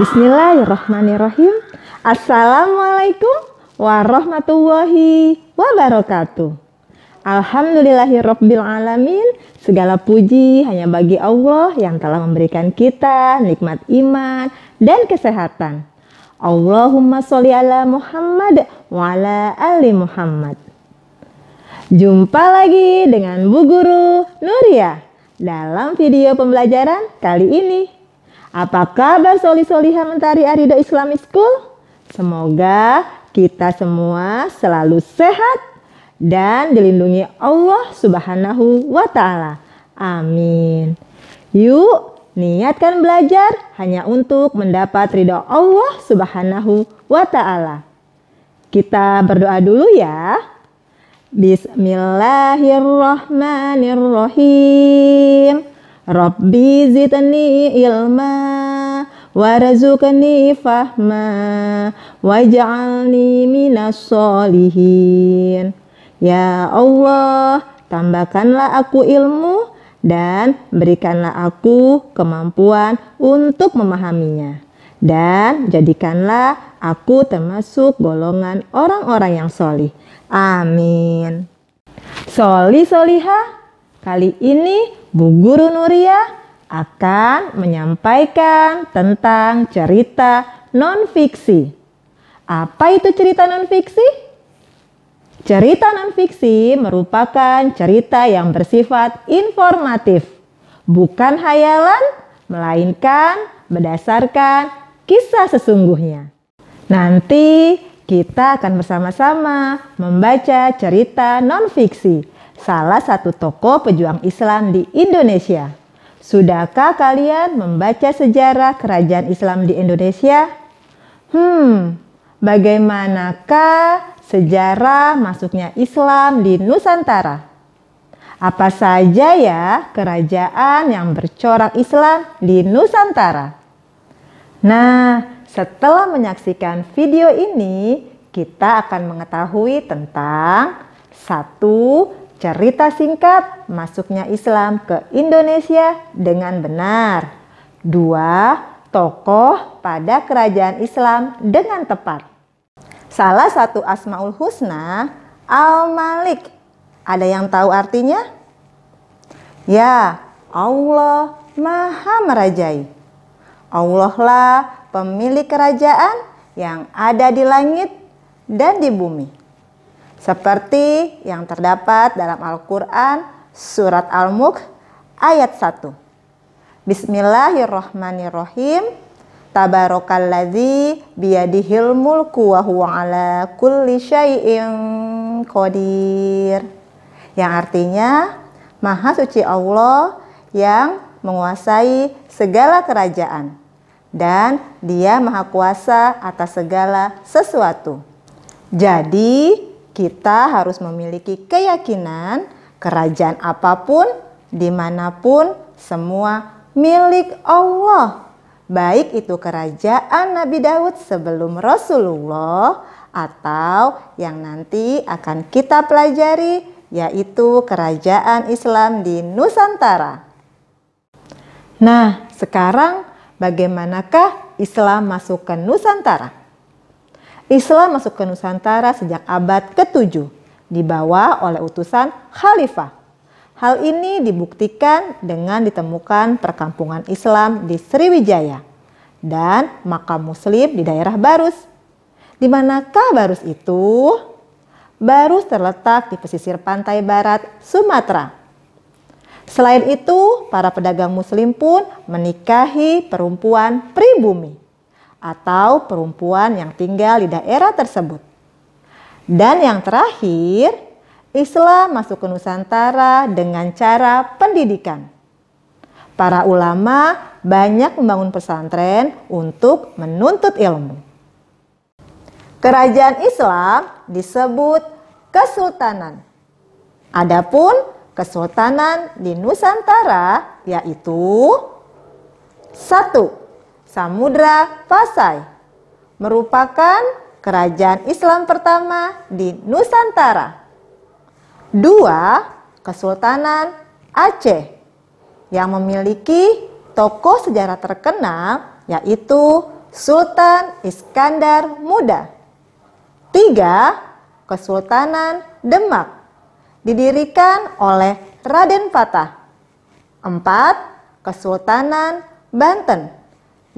Bismillahirrahmanirrahim. Assalamualaikum warahmatullahi wabarakatuh. Alhamdulillahirabbil alamin. Segala puji hanya bagi Allah yang telah memberikan kita nikmat iman dan kesehatan. Allahumma sholli ala Muhammad wa ala ali Muhammad. Jumpa lagi dengan Bu Guru Nuria dalam video pembelajaran kali ini. Apa kabar soli-soliha mentari Arido Islamic School? Semoga kita semua selalu sehat dan dilindungi Allah Subhanahu wa taala. Amin. Yuk, niatkan belajar hanya untuk mendapat ridho Allah Subhanahu wa taala. Kita berdoa dulu ya. Bismillahirrahmanirrahim. Rabbi zidni ilma warzuqni fahma waj'alni minas solihin. Ya Allah, tambahkanlah aku ilmu dan berikanlah aku kemampuan untuk memahaminya. Dan jadikanlah aku termasuk golongan orang-orang yang solih. Amin. Soli solihah. Kali ini Bu Guru Nuria akan menyampaikan tentang cerita nonfiksi. Apa itu cerita nonfiksi? Cerita nonfiksi merupakan cerita yang bersifat informatif, bukan hayalan, melainkan berdasarkan kisah sesungguhnya. Nanti kita akan bersama-sama membaca cerita nonfiksi salah satu tokoh pejuang Islam di Indonesia. Sudahkah kalian membaca sejarah kerajaan Islam di Indonesia? Hmm, bagaimanakah sejarah masuknya Islam di Nusantara? Apa saja ya kerajaan yang bercorak Islam di Nusantara? Nah, setelah menyaksikan video ini, kita akan mengetahui tentang satu Cerita singkat masuknya Islam ke Indonesia dengan benar. Dua, tokoh pada kerajaan Islam dengan tepat. Salah satu Asmaul Husna, Al-Malik. Ada yang tahu artinya? Ya, Allah Maha Merajai. Allah lah pemilik kerajaan yang ada di langit dan di bumi seperti yang terdapat dalam Al-Quran Surat Al-Mulk ayat 1. Bismillahirrahmanirrahim. Tabarokalladzi biyadihil mulku wa huwa ala kulli syai'in qadir. Yang artinya, Maha Suci Allah yang menguasai segala kerajaan dan dia maha kuasa atas segala sesuatu. Jadi, kita harus memiliki keyakinan kerajaan apapun, dimanapun, semua milik Allah. Baik itu kerajaan Nabi Daud sebelum Rasulullah atau yang nanti akan kita pelajari yaitu kerajaan Islam di Nusantara. Nah, sekarang bagaimanakah Islam masuk ke Nusantara? Islam masuk ke Nusantara sejak abad ke-7, dibawa oleh utusan khalifah. Hal ini dibuktikan dengan ditemukan perkampungan Islam di Sriwijaya dan makam muslim di daerah Barus. Di manakah Barus itu? Barus terletak di pesisir pantai barat Sumatera. Selain itu, para pedagang muslim pun menikahi perempuan pribumi atau perempuan yang tinggal di daerah tersebut. Dan yang terakhir, Islam masuk ke Nusantara dengan cara pendidikan. Para ulama banyak membangun pesantren untuk menuntut ilmu. Kerajaan Islam disebut kesultanan. Adapun kesultanan di Nusantara yaitu satu Samudra Pasai merupakan kerajaan Islam pertama di Nusantara. Dua, Kesultanan Aceh yang memiliki tokoh sejarah terkenal yaitu Sultan Iskandar Muda. Tiga, Kesultanan Demak didirikan oleh Raden Fatah. Empat, Kesultanan Banten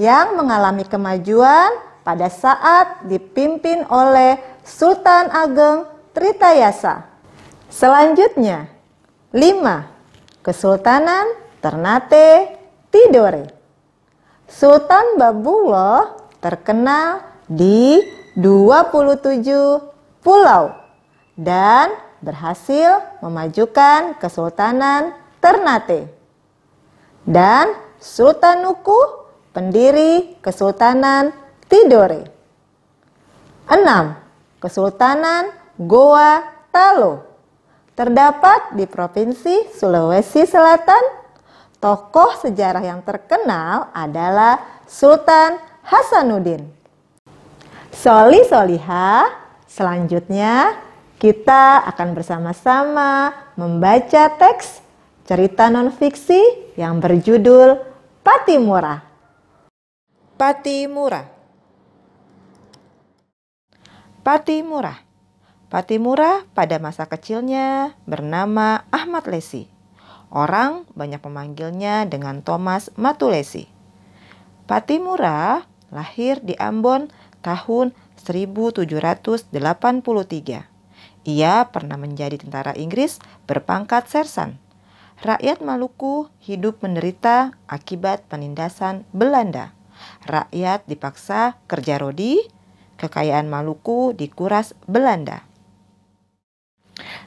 yang mengalami kemajuan pada saat dipimpin oleh Sultan Ageng Tritayasa. Selanjutnya, 5. Kesultanan Ternate Tidore. Sultan Babullah terkenal di 27 pulau dan berhasil memajukan Kesultanan Ternate. Dan Sultan Nuku pendiri Kesultanan Tidore. 6. Kesultanan Goa Talo. Terdapat di Provinsi Sulawesi Selatan. Tokoh sejarah yang terkenal adalah Sultan Hasanuddin. Soli Soliha, selanjutnya kita akan bersama-sama membaca teks cerita nonfiksi yang berjudul Patimura. Pati murah. Pati murah. Pati murah pada masa kecilnya bernama Ahmad Lesi. Orang banyak memanggilnya dengan Thomas Matulesi. Pati murah lahir di Ambon tahun 1783. Ia pernah menjadi tentara Inggris berpangkat sersan. Rakyat Maluku hidup menderita akibat penindasan Belanda rakyat dipaksa kerja rodi, kekayaan Maluku dikuras Belanda.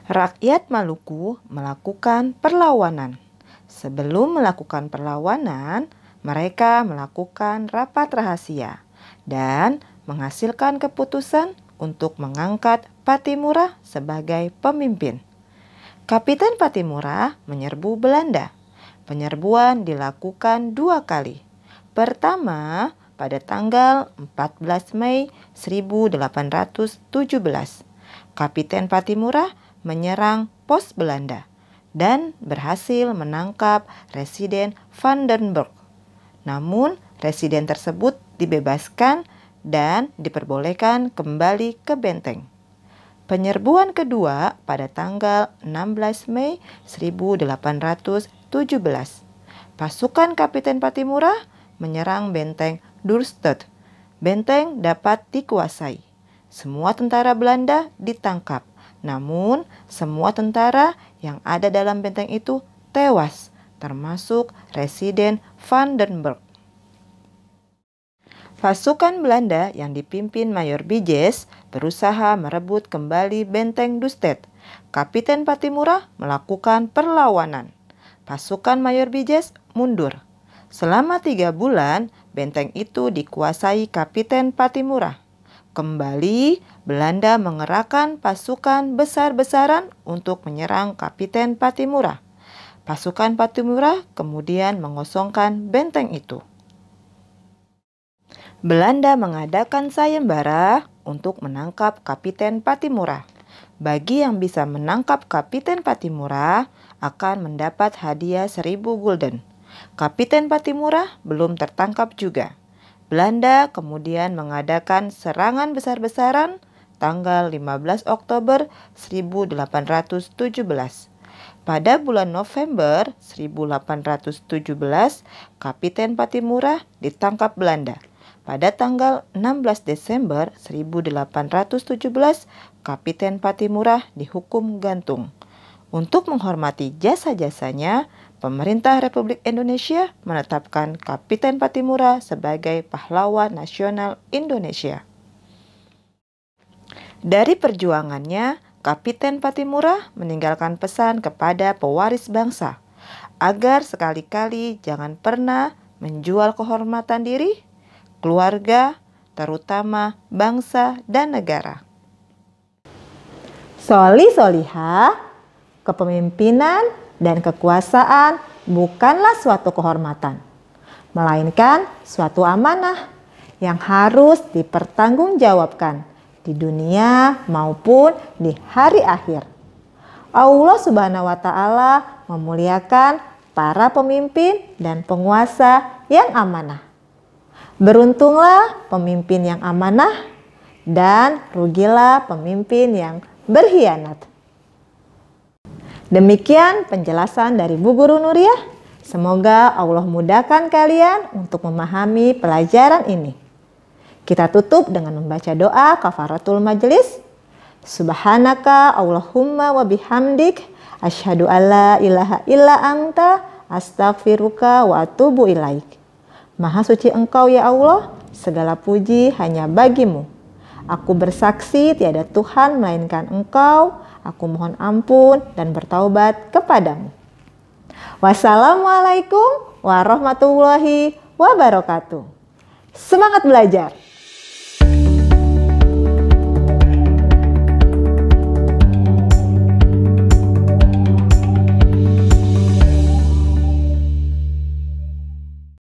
Rakyat Maluku melakukan perlawanan. Sebelum melakukan perlawanan, mereka melakukan rapat rahasia dan menghasilkan keputusan untuk mengangkat Patimura sebagai pemimpin. Kapitan Patimura menyerbu Belanda. Penyerbuan dilakukan dua kali. Pertama, pada tanggal 14 Mei 1817, Kapiten Patimura menyerang pos Belanda dan berhasil menangkap Residen Vandenberg. Namun, residen tersebut dibebaskan dan diperbolehkan kembali ke benteng. Penyerbuan kedua pada tanggal 16 Mei 1817. Pasukan Kapiten Patimura menyerang benteng Durstedt. Benteng dapat dikuasai. Semua tentara Belanda ditangkap. Namun, semua tentara yang ada dalam benteng itu tewas, termasuk Residen van den Vandenberg. Pasukan Belanda yang dipimpin Mayor Bijes berusaha merebut kembali benteng Dustet. Kapiten Patimura melakukan perlawanan. Pasukan Mayor Bijes mundur. Selama tiga bulan, benteng itu dikuasai Kapiten Patimura. Kembali, Belanda mengerahkan pasukan besar-besaran untuk menyerang Kapiten Patimura. Pasukan Patimura kemudian mengosongkan benteng itu. Belanda mengadakan sayembara untuk menangkap Kapiten Patimura. Bagi yang bisa menangkap Kapiten Patimura akan mendapat hadiah seribu gulden. Kapiten Patimura belum tertangkap juga. Belanda kemudian mengadakan serangan besar-besaran tanggal 15 Oktober 1817. Pada bulan November 1817, Kapiten Patimura ditangkap Belanda. Pada tanggal 16 Desember 1817, Kapiten Patimura dihukum gantung. Untuk menghormati jasa-jasanya, Pemerintah Republik Indonesia menetapkan Kapiten Patimura sebagai pahlawan nasional Indonesia. Dari perjuangannya, Kapiten Patimura meninggalkan pesan kepada pewaris bangsa agar sekali-kali jangan pernah menjual kehormatan diri, keluarga, terutama bangsa dan negara. Soli Soliha, kepemimpinan dan kekuasaan bukanlah suatu kehormatan, melainkan suatu amanah yang harus dipertanggungjawabkan di dunia maupun di hari akhir. Allah Subhanahu wa taala memuliakan para pemimpin dan penguasa yang amanah. Beruntunglah pemimpin yang amanah dan rugilah pemimpin yang berkhianat. Demikian penjelasan dari Bu Guru Nuriyah. Semoga Allah mudahkan kalian untuk memahami pelajaran ini. Kita tutup dengan membaca doa kafaratul majelis. Subhanaka Allahumma wa bihamdik asyhadu alla ilaha illa anta astaghfiruka wa atubu ilaik. Maha suci Engkau ya Allah, segala puji hanya bagimu. Aku bersaksi tiada Tuhan melainkan Engkau, Aku mohon ampun dan bertaubat kepadamu. Wassalamualaikum warahmatullahi wabarakatuh. Semangat belajar!